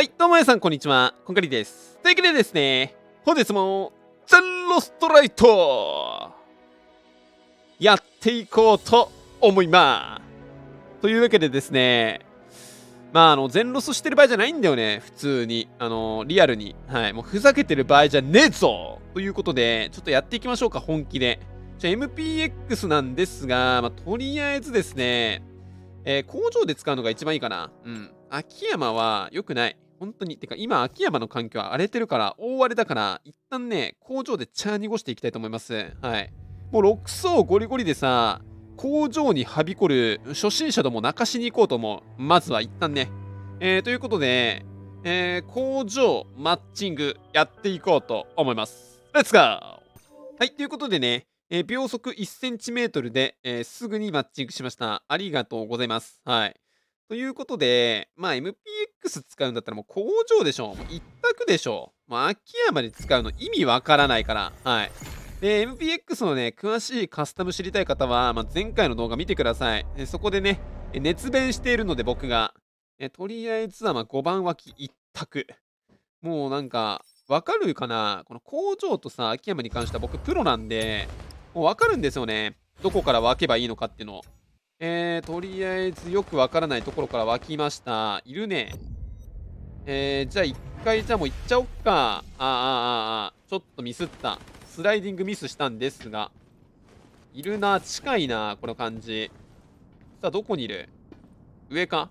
はい、どうも皆さん、こんにちは。こんかりです。というわけでですね、本日も、ゼロストライトやっていこうと思いますというわけでですね、まあ、あの、全ロスしてる場合じゃないんだよね。普通に。あの、リアルに。はい。もうふざけてる場合じゃねえぞということで、ちょっとやっていきましょうか、本気で。じゃ MPX なんですが、まあ、とりあえずですね、えー、工場で使うのが一番いいかな。うん。秋山は良くない。本当に、てか今、秋山の環境は荒れてるから、大荒れだから、一旦ね、工場で茶濁していきたいと思います。はい。もう6層ゴリゴリでさ、工場にはびこる初心者ども泣かしに行こうと思う。まずは一旦ね。えー、ということで、えー、工場マッチングやっていこうと思います。レッツゴーはい、ということでね、えー、秒速 1cm で、えー、すぐにマッチングしました。ありがとうございます。はい。ということで、まあ MPX 使うんだったらもう工場でしょ。もう一択でしょ。もう秋山で使うの意味わからないから。はい。で、MPX のね、詳しいカスタム知りたい方は、まあ、前回の動画見てください。そこでね、熱弁しているので僕が。とりあえずはま5番脇一択。もうなんか、わかるかなこの工場とさ、秋山に関しては僕プロなんで、もうわかるんですよね。どこから分けばいいのかっていうの。えー、とりあえずよくわからないところから湧きました。いるね。えー、じゃあ一回じゃあもう行っちゃおっか。ああああ、ちょっとミスった。スライディングミスしたんですが。いるな、近いな、この感じ。さあ、どこにいる上か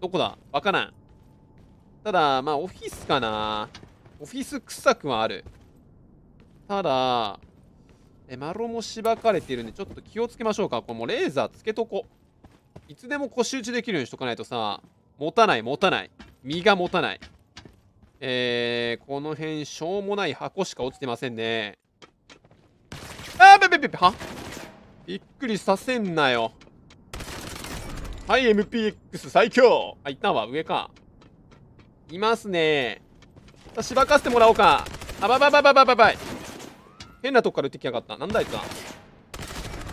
どこだわからん。ただ、まあ、オフィスかな。オフィス臭くはある。ただ、え、マロもしばかれているんで、ちょっと気をつけましょうか。これもうレーザーつけとこ。いつでも腰打ちできるようにしとかないとさ、持たない、持たない。身が持たない。えー、この辺、しょうもない箱しか落ちてませんね。あー、べべべべ、はびっくりさせんなよ。はい、MPX 最強あ、いたわ、上か。いますね。しばかせてもらおうか。あばばばばばばばい。変なとこから撃ってきやがった。なんだあいつは。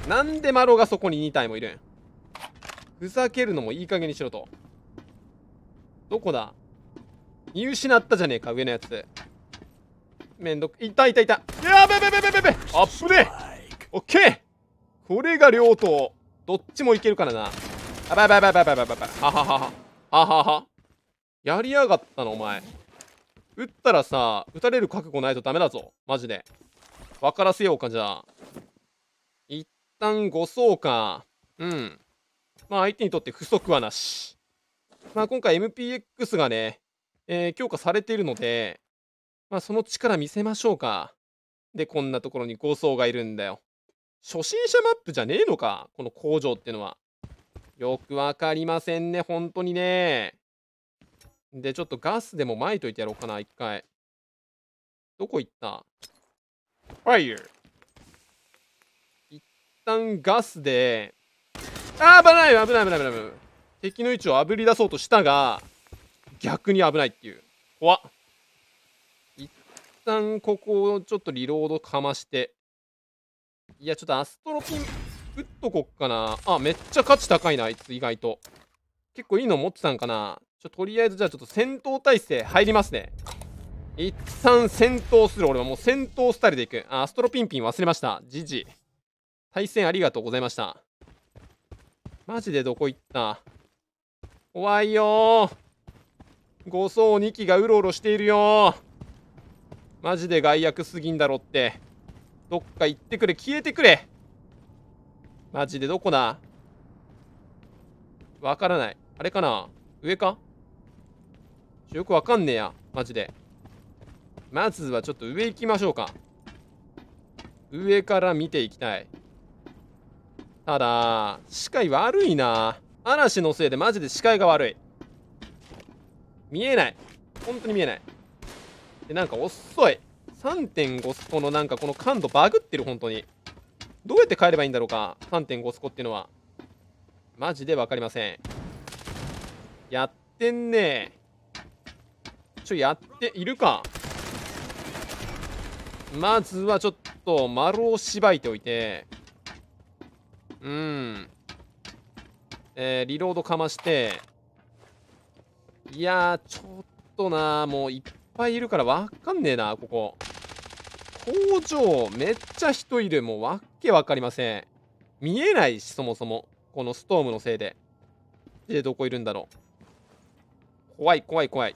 なんでマロがそこに2体もいるんふざけるのもいい加減にしろと。どこだ見失ったじゃねえか、上のやつ。めんどく、いたいたいた。やべべべべべべべアップでオッケーこれが両党。どっちもいけるからな。あばばばばばばばば。はははは。ははは。やりやがったの、お前。撃ったらさ、撃たれる覚悟ないとダメだぞ。マジで。分からせようか、じゃあ。一旦5層か。うん。まあ、相手にとって不足はなし。まあ、今回 MPX がね、えー、強化されているので、まあ、その力見せましょうか。で、こんなところに5層がいるんだよ。初心者マップじゃねえのか、この工場ってのは。よくわかりませんね、本当にね。で、ちょっとガスでもまいといてやろうかな、一回。どこ行った Fire! 一旦ガスで、あー、危ない危ない危ない危ない危ない。敵の位置をあぶり出そうとしたが、逆に危ないっていう。怖っ。一旦ここをちょっとリロードかまして。いや、ちょっとアストロピン、打っとこっかな。あ、めっちゃ価値高いな、あいつ意外と。結構いいの持ってたんかな。ちょ、とりあえずじゃあちょっと戦闘態勢入りますね。一旦戦闘する。俺はもう戦闘スタイルでいく。あ、アストロピンピン忘れました。ジジ。対戦ありがとうございました。マジでどこ行った怖いよ5層2機がうろうろしているよマジで害悪すぎんだろって。どっか行ってくれ。消えてくれ。マジでどこだわからない。あれかな上かよくわかんねえや。マジで。まずはちょっと上行きましょうか。上から見ていきたい。ただ、視界悪いな。嵐のせいでマジで視界が悪い。見えない。本当に見えない。で、なんか遅い。3.5スコのなんかこの感度バグってる、本当に。どうやって帰ればいいんだろうか。3.5スコっていうのは。マジでわかりません。やってんねちょ、やって、いるか。まずはちょっと丸をしばいておいて、うん。えー、リロードかまして、いやー、ちょっとなもういっぱいいるからわかんねえな、ここ。工場、めっちゃ人いる。もうわけわかりません。見えないし、そもそも。このストームのせいで。で、どこいるんだろう。怖い、怖い、怖い。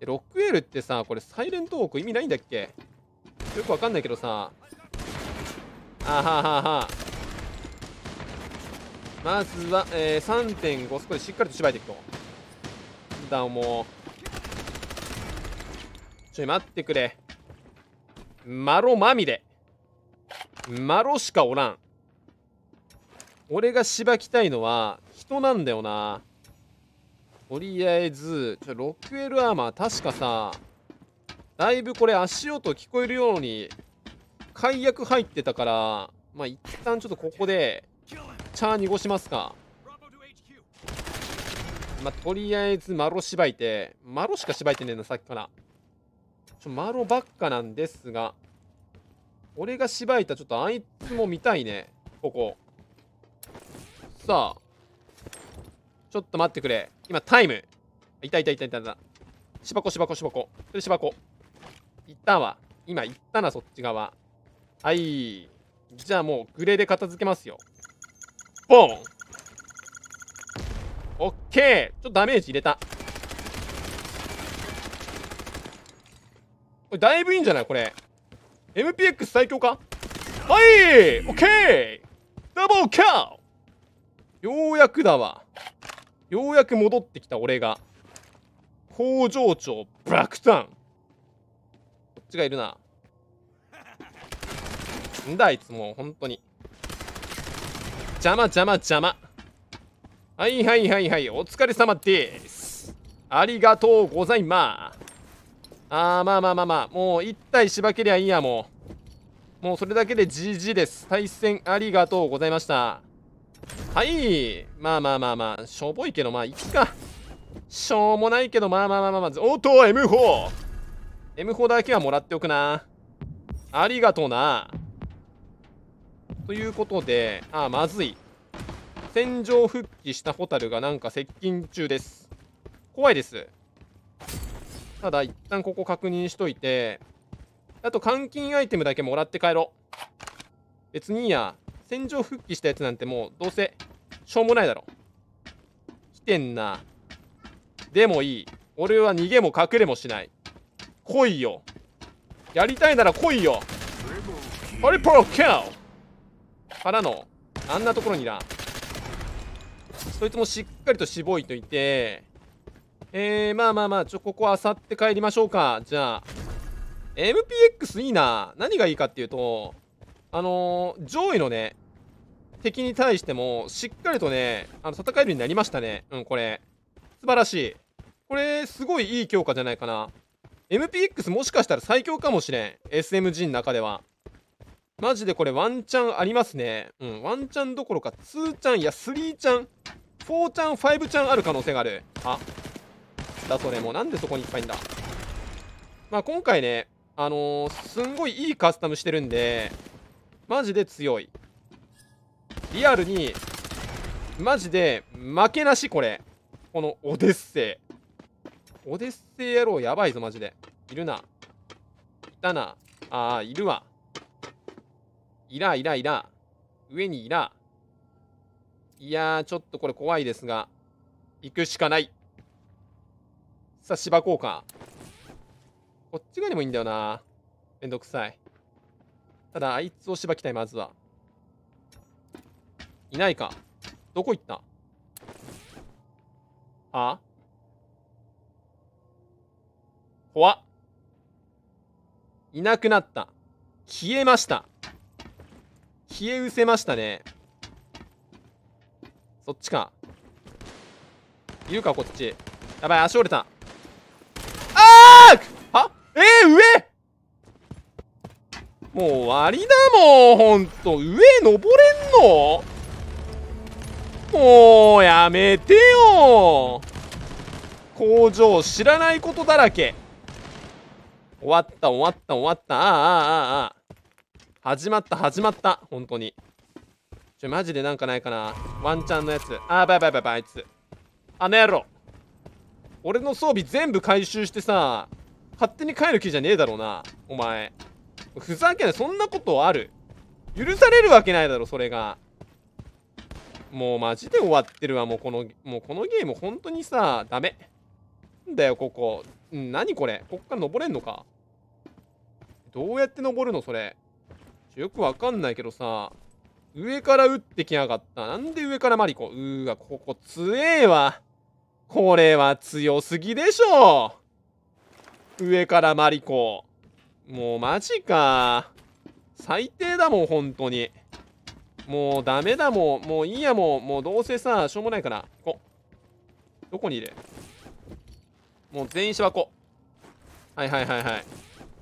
6L ってさ、これサイレントォーク意味ないんだっけよくわかんないけどさあはははまずは、えー、3.5少しでしっかりと縛いていくとだもうちょい待ってくれマロまみれマロしかおらん俺がしばきたいのは人なんだよなとりあえずちょ 6L アーマー確かさだいぶこれ足音聞こえるように解約入ってたからまあ一旦ちょっとここでチャー濁しますかまあとりあえずマロしばいてマロしかしばいてねえなさっきからちょマロばっかなんですが俺がしばいたちょっとあいつも見たいねここさあちょっと待ってくれ今タイムいたいたいたいたいたしばこしばこしばこそれしばこたわ。今行ったな、そっち側。はい。じゃあもうグレーで片付けますよ。ボーンオッケーちょっとダメージ入れた。これだいぶいいんじゃないこれ。MPX 最強かはいオッケーダブルキャーようやくだわ。ようやく戻ってきた俺が。工場長、ブラックタウン。っちがいるな。んだあいつもう本当に。邪魔邪魔邪魔。はいはいはいはい。お疲れ様です。ありがとうございます。あーまあまあまあまあ。もう1体しばけりゃいいやもう。もうそれだけで GG です。対戦ありがとうございました。はい。まあまあまあまあ。しょぼいけどまあいっか。しょうもないけどまあまあまあまあ。おっと M4! M4 だけはもらっておくな。ありがとうな。ということで、あ、まずい。戦場復帰したホタルがなんか接近中です。怖いです。ただ、一旦ここ確認しといて、あと換金アイテムだけもらって帰ろう。別にいいや。戦場復帰したやつなんてもうどうせしょうもないだろ。来てんな。でもいい。俺は逃げも隠れもしない。来いよやりたいなら来いよトリプルキャーからのあんなところにだそいつもしっかりとしぼいといてえー、まあまあまあちょここあさって帰りましょうかじゃあ MPX いいな何がいいかっていうとあのー、上位のね敵に対してもしっかりとねあの戦えるようになりましたねうんこれ素晴らしいこれすごいいい強化じゃないかな MPX もしかしたら最強かもしれん SMG の中ではマジでこれワンチャンありますねうんワンチャンどころかツーチャンいやスリーチャンフォーチャンファイブチャンある可能性があるあだそれもなんでそこにいっぱいいんだまあ今回ねあのー、すんごいいいカスタムしてるんでマジで強いリアルにマジで負けなしこれこのオデッセイオデッセイ野郎やばいぞ、マジで。いるな。いたな。ああ、いるわ。いら、いら、いら。上にいら。いやー、ちょっとこれ怖いですが、行くしかない。さあ、芝こうか。こっち側にもいいんだよな。めんどくさい。ただ、あいつを芝きたい、まずは。いないか。どこ行ったあ怖っ。いなくなった。消えました。消え失せましたね。そっちか。いるか、こっち。やばい、足折れた。あーはえー、上もう終わりだもん、ほんと。上登れんのもうやめてよ工場知らないことだらけ。終わった終わった終わったああああああ始まった始まった本当にちょマジでなんかないかなワンチャンのやつあーバイバイバイバイあいつあの野郎俺の装備全部回収してさ勝手に帰る気じゃねえだろうなお前ふざけないそんなことある許されるわけないだろそれがもうマジで終わってるわもうこのもうこのゲーム本当にさダメんだよここん、何これこっから登れんのかどうやって登るのそれ。よくわかんないけどさ、上から撃ってきやがった。なんで上からマリコうーわ、ここ強えわ。これは強すぎでしょ上からマリコ。もうマジか。最低だもん、本当に。もうダメだもん。もういいやもん。もうどうせさ、しょうもないから。こどこにいるもう全員芝子はいはいはいはい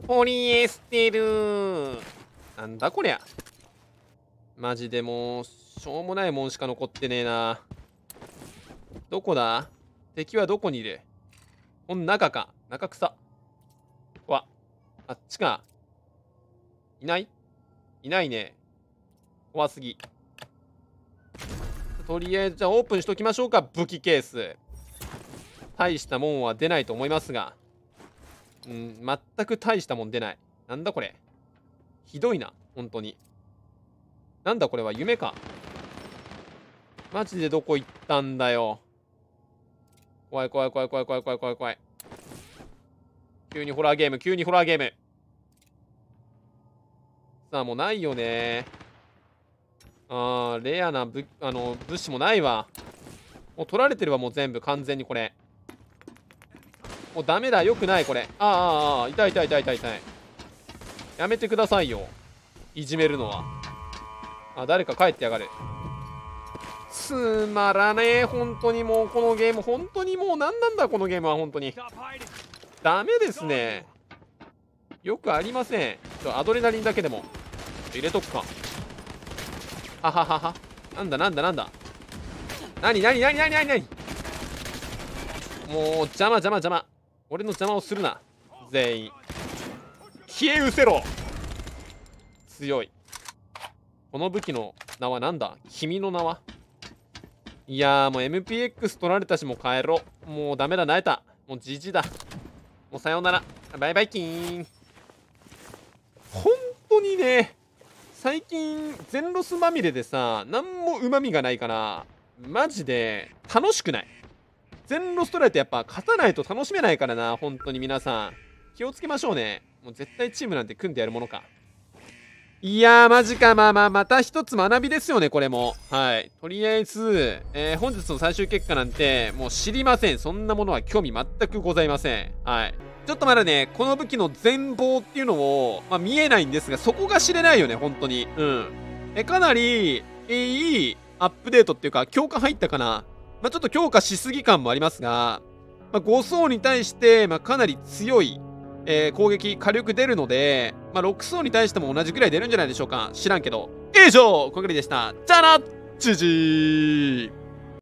ポリエステルなんだこりゃマジでもうしょうもないもんしか残ってねえなどこだ敵はどこにいるこの中か中草わあっちかいないいないね怖すぎとりあえずじゃあオープンしときましょうか武器ケース大したもんは出ないと思いますが、うん、全く大したもん出ない。なんだこれ。ひどいな、本当に。なんだこれは夢か。マジでどこ行ったんだよ。怖い怖い怖い怖い怖い怖い怖い怖い。急にホラーゲーム、急にホラーゲーム。さあ、もうないよね。あー、レアなぶあの物資もないわ。もう取られてるわ、もう全部、完全にこれ。もうダメだよくないこれああああ痛い痛い痛い痛い痛いやめてくださいよいじめるのはあ誰か帰ってやがるつまらねえ本当にもうこのゲーム本当にもう何なんだこのゲームは本当にダメですねよくありませんアドレナリンだけでも入れとくかははははなんだなんだなんだなになになになになにもう邪魔邪魔邪魔俺の邪魔をするな全員消え失せろ強いこの武器の名は何だ君の名はいやもう MPX 取られたしもう帰ろうもうダメだ慣れたもうじじだもうさようならバイバイキーン本当にね最近全ロスまみれでさ何もうまみがないからマジで楽しくない全ロストライトやっぱ勝たないと楽しめないからな、本当に皆さん。気をつけましょうね。もう絶対チームなんて組んでやるものか。いやー、マジか。まあまあ、また一つ学びですよね、これも。はい。とりあえず、えー、本日の最終結果なんて、もう知りません。そんなものは興味全くございません。はい。ちょっとまだね、この武器の全貌っていうのを、まあ、見えないんですが、そこが知れないよね、本当に。うん。え、かなり、えー、いいアップデートっていうか、強化入ったかな。まあ、ちょっと強化しすぎ感もありますが、まあ、5層に対して、まあ、かなり強い、えー、攻撃、火力出るので、まあ、6層に対しても同じくらい出るんじゃないでしょうか。知らんけど。以上、こ栗りでした。じゃあな、じじー